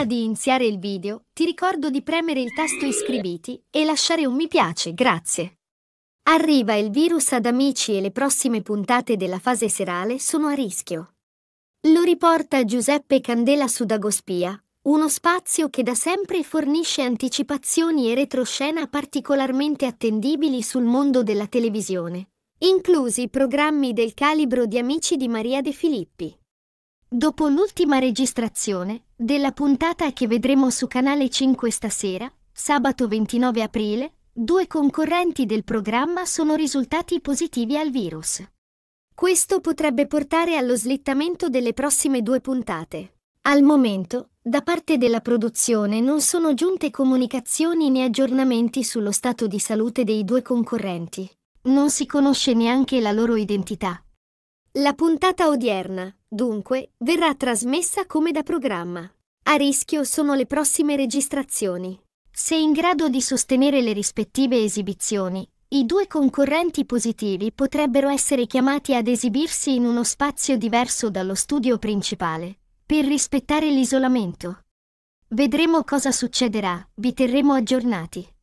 Prima di iniziare il video, ti ricordo di premere il tasto iscriviti e lasciare un mi piace, grazie. Arriva il virus ad amici e le prossime puntate della fase serale sono a rischio. Lo riporta Giuseppe Candela su Dagospia, uno spazio che da sempre fornisce anticipazioni e retroscena particolarmente attendibili sul mondo della televisione, inclusi programmi del calibro di Amici di Maria De Filippi. Dopo l'ultima registrazione della puntata che vedremo su Canale 5 stasera, sabato 29 aprile, due concorrenti del programma sono risultati positivi al virus. Questo potrebbe portare allo slittamento delle prossime due puntate. Al momento, da parte della produzione non sono giunte comunicazioni né aggiornamenti sullo stato di salute dei due concorrenti. Non si conosce neanche la loro identità. La puntata odierna, Dunque, verrà trasmessa come da programma. A rischio sono le prossime registrazioni. Se in grado di sostenere le rispettive esibizioni, i due concorrenti positivi potrebbero essere chiamati ad esibirsi in uno spazio diverso dallo studio principale, per rispettare l'isolamento. Vedremo cosa succederà, vi terremo aggiornati.